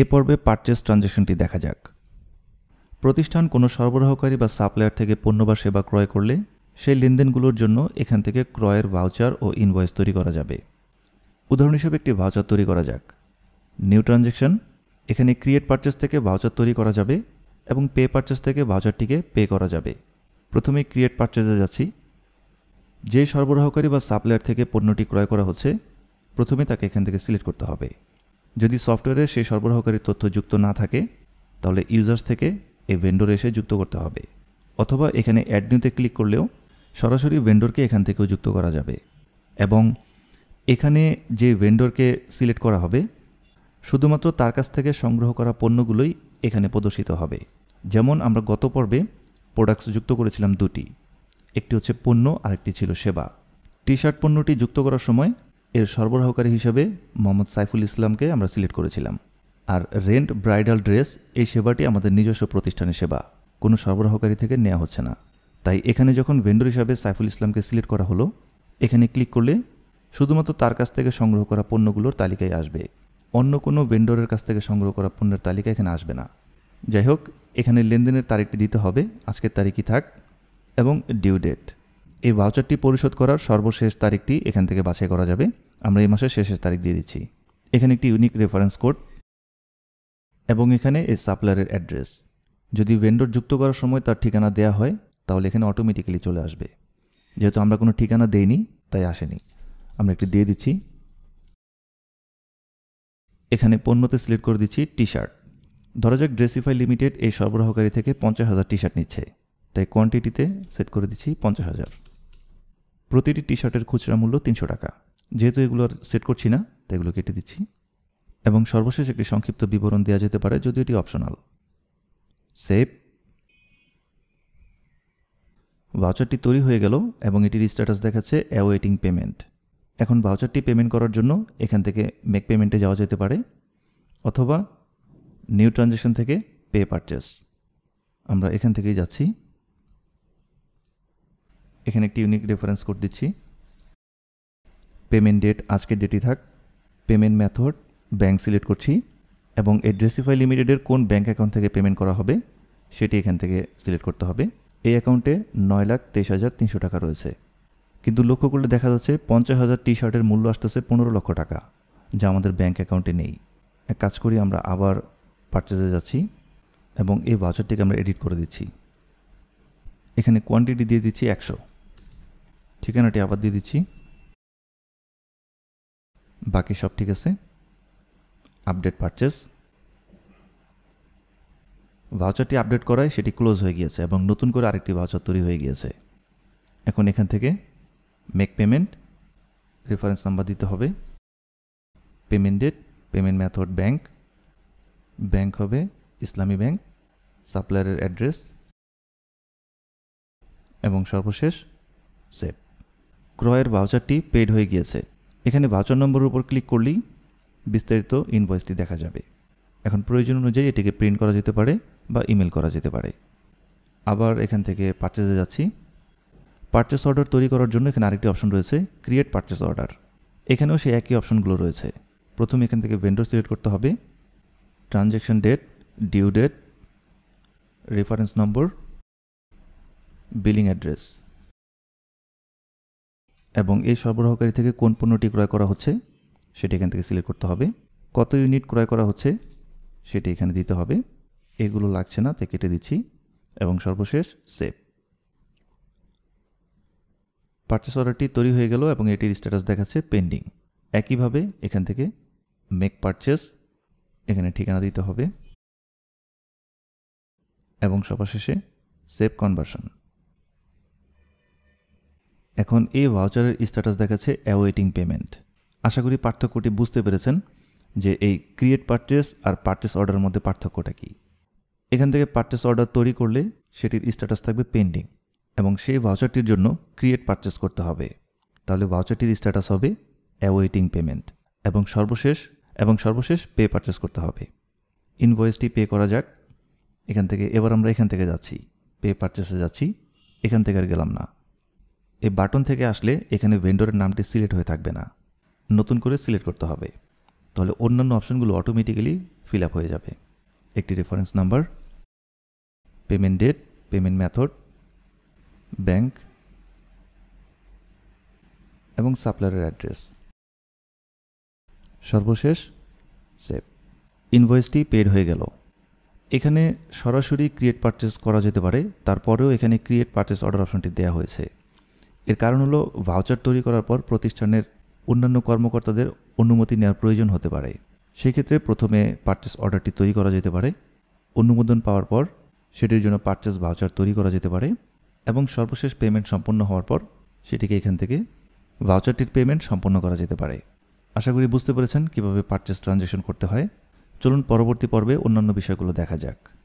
এ পর্বে পারচেস ট্রানজ্যাকশনটি দেখা যাক প্রতিষ্ঠান কোনো সরবরাহকারী বা সাপ্লায়ার থেকে পণ্য বা সেবা ক্রয় করলে সেই লেনদেনগুলোর জন্য এখান থেকে ক্রয়ের ভাউচার ও ইনভয়েস তৈরি করা যাবে উদাহরণ হিসেবে একটি ভাউচার তৈরি করা যাক নিউ ট্রানজ্যাকশন এখানে ক্রিয়েট পারচেস থেকে ভাউচার তৈরি করা যাবে এবং পে পারচেস থেকে ভাউচারটিকে পে করা যাবে প্রথমে ক্রিয়েট পারচেসে যাচ্ছি যে সরবরাহকারী বা সাপ্লায়ার থেকে পণ্যটি ক্রয় করা হচ্ছে প্রথমে তাকে এখান থেকে সিলেক্ট করতে হবে যদি সফটওয়্যারে সেই সরবরাহকারী তথ্য যুক্ত না থাকে তাহলে ইউজার্স থেকে এই ভেন্ডর এসে যুক্ত করতে হবে অথবা এখানে অ্যাড নিউতে ক্লিক করলেও সরাসরি ভেন্ডরকে এখান থেকেও যুক্ত করা যাবে এবং এখানে যে ভেন্ডরকে সিলেক্ট করা হবে শুধুমাত্র তার কাছ থেকে সংগ্রহ করা পণ্যগুলোই এখানে প্রদর্শিত হবে যেমন আমরা গত পর্বে প্রোডাক্টস যুক্ত করেছিলাম দুটি একটি হচ্ছে পণ্য আরেকটি ছিল সেবা টি শার্ট পণ্যটি যুক্ত করার সময় এর সরবরাহকারী হিসেবে মোহাম্মদ সাইফুল ইসলামকে আমরা সিলেক্ট করেছিলাম আর রেন্ট ব্রাইডাল ড্রেস এই সেবাটি আমাদের নিজস্ব প্রতিষ্ঠানের সেবা কোনো সরবরাহকারী থেকে নেওয়া হচ্ছে না তাই এখানে যখন ভেন্ডর হিসাবে সাইফুল ইসলামকে সিলেক্ট করা হলো এখানে ক্লিক করলে শুধুমাত্র তার কাছ থেকে সংগ্রহ করা পণ্যগুলোর তালিকায় আসবে অন্য কোনো ভেন্ডরের কাছ থেকে সংগ্রহ করা পণ্যের তালিকা এখানে আসবে না যাই হোক এখানে লেনদেনের তারিখটি দিতে হবে আজকের তারিখই থাক এবং ডিউ ডেট এই ভাউচারটি পরিশোধ করার সর্বশেষ তারিখটি এখান থেকে বাছাই করা যাবে আমরা এই মাসের শেষের তারিখ দিয়ে দিচ্ছি এখানে একটি ইউনিক রেফারেন্স কোড এবং এখানে এই সাপ্লারের অ্যাড্রেস যদি ভেন্ডর যুক্ত করার সময় তার ঠিকানা দেয়া হয় তাহলে এখানে অটোমেটিক্যালি চলে আসবে যেহেতু আমরা কোনো ঠিকানা দেইনি তাই আসেনি আমরা একটি দিয়ে দিচ্ছি এখানে পণ্যতে সিলেক্ট করে দিচ্ছি টি শার্ট ধরা যাক ড্রেসিফাই লিমিটেড এই সরবরাহকারী থেকে পঞ্চাশ হাজার টি শার্ট নিচ্ছে তাই কোয়ান্টিটিতে সেট করে দিচ্ছি পঞ্চাশ হাজার প্রতিটি টি শার্টের খুচরা মূল্য তিনশো টাকা যেহেতু এগুলো আর সেট করছি না তাই এগুলো কেটে দিচ্ছি এবং সর্বশেষ একটি সংক্ষিপ্ত বিবরণ দেওয়া যেতে পারে যদিও এটি অপশনাল সেভ ভাউচারটি তৈরি হয়ে গেল এবং এটির স্ট্যাটাস দেখাচ্ছে অ্যাওয়েটিং পেমেন্ট এখন ভাউচারটি পেমেন্ট করার জন্য এখান থেকে মেক পেমেন্টে যাওয়া যেতে পারে অথবা নিউ ট্রানজ্যাকশন থেকে পে পারচেস আমরা এখান থেকেই যাচ্ছি এখানে একটি ইউনিক রেফারেন্স কোড দিচ্ছি পেমেন্ট ডেট আজকের ডেটই থাক পেমেন্ট মেথড ব্যাঙ্ক সিলেক্ট করছি এবং এড্রেসিফাই লিমিটেডের কোন ব্যাঙ্ক অ্যাকাউন্ট থেকে পেমেন্ট করা হবে সেটি এখান থেকে সিলেক্ট করতে হবে এই অ্যাকাউন্টে নয় লাখ তেইশ হাজার তিনশো টাকা রয়েছে কিন্তু লক্ষ্য করলে দেখা যাচ্ছে পঞ্চাশ হাজার টি শার্টের মূল্য আসতেছে পনেরো লক্ষ টাকা যা আমাদের ব্যাঙ্ক অ্যাকাউন্টে নেই এক কাজ করি আমরা আবার পার্চেসে যাচ্ছি এবং এই ভাউচারটিকে আমরা এডিট করে দিচ্ছি এখানে কোয়ান্টিটি দিয়ে দিচ্ছি একশো ঠিকানাটি আবার দিয়ে দিচ্ছি বাকি সব ঠিক আছে আপডেট পারচেস ভাউচারটি আপডেট করায় সেটি ক্লোজ হয়ে গিয়েছে এবং নতুন করে আরেকটি ভাউচার তৈরি হয়ে গিয়েছে এখন এখান থেকে মেক পেমেন্ট রেফারেন্স নাম্বার দিতে হবে payment date payment method bank bank হবে ইসলামী ব্যাংক সাপ্লায়ারের অ্যাড্রেস এবং সর্বশেষ সেভ ক্রয়ের ভাউচারটি পেড হয়ে গিয়েছে এখানে বাচন নম্বরের উপর ক্লিক করলেই বিস্তারিত ইনভয়েসটি দেখা যাবে এখন প্রয়োজন অনুযায়ী এটিকে প্রিন্ট করা যেতে পারে বা ইমেল করা যেতে পারে আবার এখান থেকে পার্চেসে যাচ্ছি পারচেস অর্ডার তৈরি করার জন্য এখানে আরেকটি অপশন রয়েছে ক্রিয়েট পারচেস অর্ডার এখানেও সেই একই অপশনগুলো রয়েছে প্রথমে এখান থেকে ভেন্ডর সিলেক্ট করতে হবে transaction date due date reference number billing address এবং এই সরবরাহকারী থেকে কোন পণ্যটি ক্রয় করা হচ্ছে সেটি এখান থেকে সিলেক্ট করতে হবে কত ইউনিট ক্রয় করা হচ্ছে সেটি এখানে দিতে হবে এগুলো লাগছে না তাই কেটে দিচ্ছি এবং সর্বশেষ সেভ পার্চেস অর্ডারটি তৈরি হয়ে গেল এবং এটির স্ট্যাটাস দেখাচ্ছে পেন্ডিং একইভাবে এখান থেকে মেক পারচেস এখানে ঠিকানা দিতে হবে এবং সবার শেষে সেভ কনভার্সন এখন এই ভাউচারের স্ট্যাটাস দেখাচ্ছে অ্যাওয়েটিং পেমেন্ট আশা করি পার্থক্যটি বুঝতে পেরেছেন যে এই ক্রিয়েট পারচেস আর পারচেস অর্ডারের মধ্যে পার্থক্যটা কী এখান থেকে পারচেস অর্ডার তৈরি করলে সেটির স্ট্যাটাস থাকবে পেন্ডিং এবং সেই ভাউচারটির জন্য ক্রিয়েট পারচেস করতে হবে তাহলে ভাউচারটির স্ট্যাটাস হবে অ্যাওয়েটিং পেমেন্ট এবং সর্বশেষ এবং সর্বশেষ পে পারচেস করতে হবে ইনভয়েসটি পে করা যাক এখান থেকে এবার আমরা এখান থেকে যাচ্ছি পে পারচেসে যাচ্ছি এখান থেকে আর গেলাম না এই বাটন থেকে আসলে এখানে ভেন্ডরের নামটি সিলেক্ট হয়ে থাকবে না নতুন করে সিলেক্ট করতে হবে তাহলে অন্যান্য অপশনগুলো অটোমেটিক্যালি ফিল হয়ে যাবে একটি reference number payment date payment method bank এবং সাপ্লায়ারের অ্যাড্রেস সর্বশেষ সেভ ইনভয়েসটি পেড হয়ে গেল এখানে সরাসরি ক্রিয়েট পারচেস করা যেতে পারে তারপরেও এখানে ক্রিয়েট পারচেস অর্ডার অপশনটি দেওয়া হয়েছে এর কারণ হলো ভাউচার তৈরি করার পর প্রতিষ্ঠানের অন্যান্য কর্মকর্তাদের অনুমতি নেওয়ার প্রয়োজন হতে পারে সেক্ষেত্রে প্রথমে পারচেস অর্ডারটি তৈরি করা যেতে পারে অনুমোদন পাওয়ার পর সেটির জন্য পারচেস ভাউচার তৈরি করা যেতে পারে এবং সর্বশেষ পেমেন্ট সম্পন্ন হওয়ার পর সেটিকে এখান থেকে ভাউচারটির পেমেন্ট সম্পন্ন করা যেতে পারে আশা করি বুঝতে পেরেছেন কীভাবে পারচেস ট্রানজ্যাকশন করতে হয় চলুন পরবর্তী পর্বে অন্যান্য বিষয়গুলো দেখা যাক